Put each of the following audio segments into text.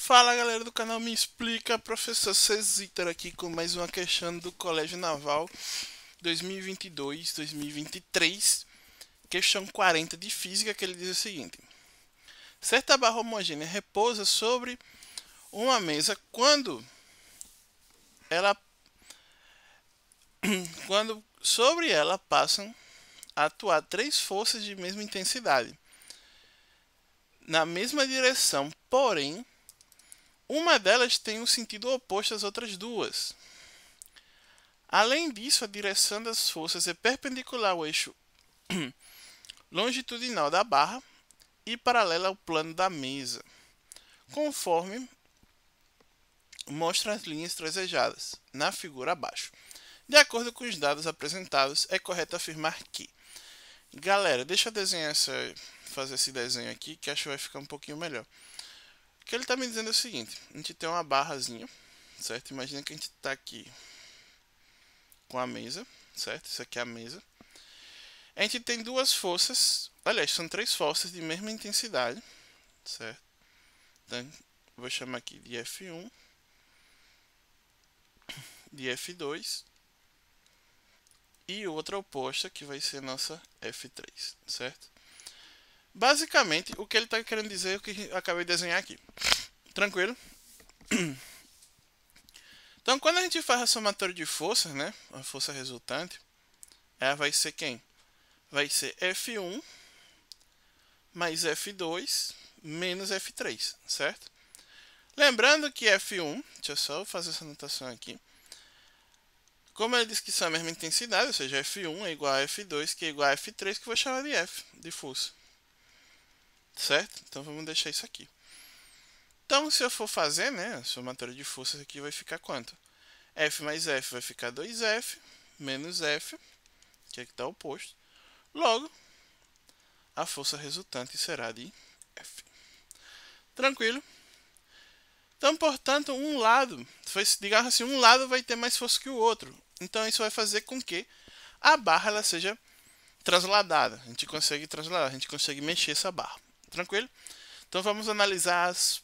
Fala galera do canal Me Explica, professor cesitar aqui com mais uma questão do Colégio Naval 2022-2023, questão 40 de Física, que ele diz o seguinte. Certa barra homogênea repousa sobre uma mesa quando ela quando sobre ela passam a atuar três forças de mesma intensidade na mesma direção, porém uma delas tem um sentido oposto às outras duas. Além disso, a direção das forças é perpendicular ao eixo longitudinal da barra e paralela ao plano da mesa, conforme mostram as linhas trasejadas na figura abaixo. De acordo com os dados apresentados, é correto afirmar que. Galera, deixa eu desenhar essa, fazer esse desenho aqui que acho que vai ficar um pouquinho melhor que ele está me dizendo é o seguinte: a gente tem uma barrazinha, certo? Imagina que a gente está aqui com a mesa, certo? Isso aqui é a mesa. A gente tem duas forças, aliás, são três forças de mesma intensidade, certo? Então, vou chamar aqui de F1, de F2 e outra oposta que vai ser nossa F3, certo? Basicamente, o que ele está querendo dizer é o que acabei de desenhar aqui. Tranquilo? Então, quando a gente faz a somatória de forças, né? A força resultante, ela vai ser quem? Vai ser F1 mais F2 menos F3, certo? Lembrando que F1, deixa eu só fazer essa anotação aqui. Como ele diz que são a mesma intensidade, ou seja, F1 é igual a F2, que é igual a F3, que eu vou chamar de F, de força certo? Então vamos deixar isso aqui. Então, se eu for fazer, né, a somatória de forças aqui vai ficar quanto? F mais F vai ficar 2F, menos F, que é que está oposto. Logo, a força resultante será de F. Tranquilo? Então, portanto, um lado, digamos assim, um lado vai ter mais força que o outro. Então, isso vai fazer com que a barra ela seja trasladada. A gente consegue trasladar, a gente consegue mexer essa barra. Tranquilo? Então vamos analisar as,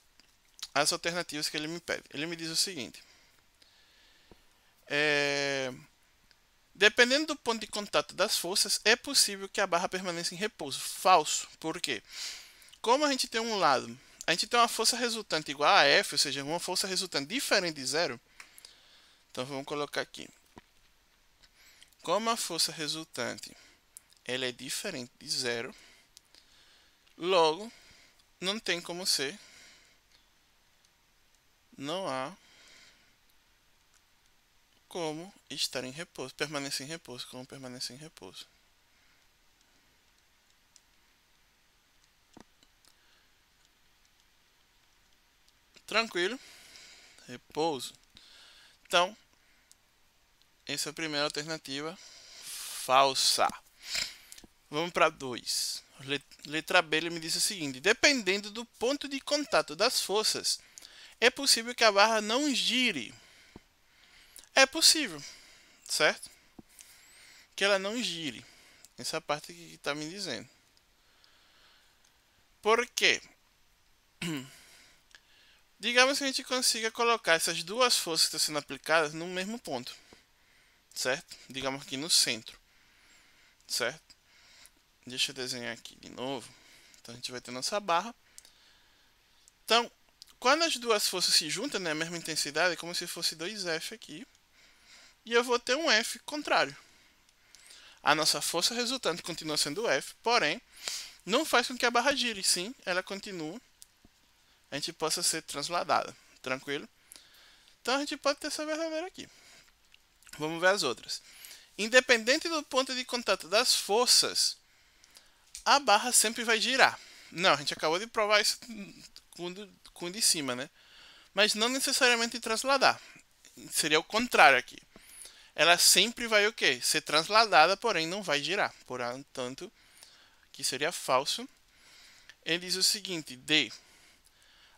as alternativas que ele me pede. Ele me diz o seguinte. É, dependendo do ponto de contato das forças, é possível que a barra permaneça em repouso. Falso. Por quê? Como a gente tem um lado, a gente tem uma força resultante igual a F, ou seja, uma força resultante diferente de zero. Então vamos colocar aqui. Como a força resultante ela é diferente de zero, Logo, não tem como ser. Não há como estar em repouso, permanecer em repouso, como permanecer em repouso. Tranquilo? Repouso. Então, essa é a primeira alternativa falsa. Vamos para dois. Letra B ele me disse o seguinte: dependendo do ponto de contato das forças, é possível que a barra não gire. É possível, certo? Que ela não gire. Essa parte que está me dizendo. Por quê? Digamos que a gente consiga colocar essas duas forças que estão sendo aplicadas no mesmo ponto, certo? Digamos aqui no centro, certo? Deixa eu desenhar aqui de novo. Então a gente vai ter nossa barra. Então, quando as duas forças se juntam na né, mesma intensidade, é como se fosse dois F aqui. E eu vou ter um F contrário. A nossa força resultante continua sendo F, porém, não faz com que a barra gire. Sim, ela continua. A gente possa ser transladada. Tranquilo? Então a gente pode ter essa verdadeira aqui. Vamos ver as outras. Independente do ponto de contato das forças, a barra sempre vai girar. Não, a gente acabou de provar isso com o de cima, né? Mas não necessariamente trasladar. Seria o contrário aqui. Ela sempre vai o quê? Ser trasladada, porém não vai girar. Portanto, que seria falso. Ele diz o seguinte, D.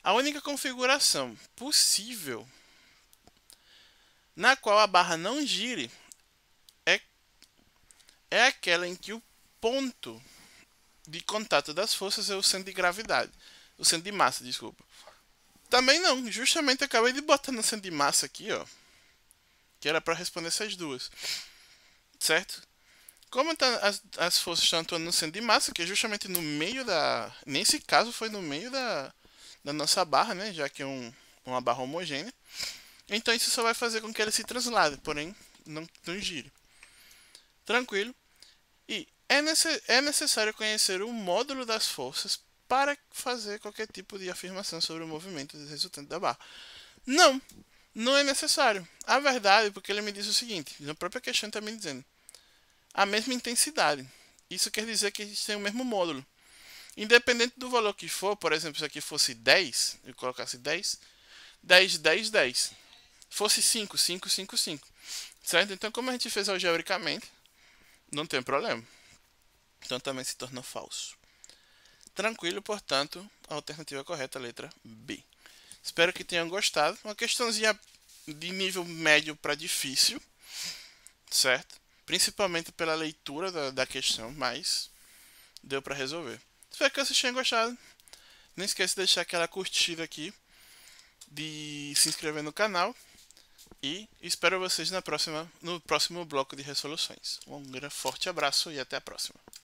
A única configuração possível na qual a barra não gire é, é aquela em que o ponto de contato das forças é o centro de gravidade. O centro de massa, desculpa. Também não, justamente acabei de botar no centro de massa aqui, ó. Que era para responder essas duas. Certo? Como tá, as, as forças estão atuando no centro de massa, que é justamente no meio da. Nesse caso foi no meio da, da nossa barra, né? Já que é um, uma barra homogênea. Então isso só vai fazer com que ele se traslade, porém não, não gire. Tranquilo. E é, nece é necessário conhecer o módulo das forças para fazer qualquer tipo de afirmação sobre o movimento resultante da barra. Não, não é necessário. A verdade, é porque ele me diz o seguinte, na própria questão está me dizendo, a mesma intensidade. Isso quer dizer que a gente tem o mesmo módulo. Independente do valor que for, por exemplo, se aqui fosse 10, eu colocasse 10, 10, 10, 10. Fosse 5, 5, 5, 5. Certo? Então, como a gente fez algebricamente, não tem problema. Então também se tornou falso. Tranquilo, portanto, a alternativa correta, a letra B. Espero que tenham gostado. Uma questãozinha de nível médio para difícil, certo? Principalmente pela leitura da, da questão, mas deu para resolver. Espero que vocês tenham gostado. Não esqueça de deixar aquela curtida aqui, de se inscrever no canal e espero vocês na próxima, no próximo bloco de resoluções. Um grande forte abraço e até a próxima.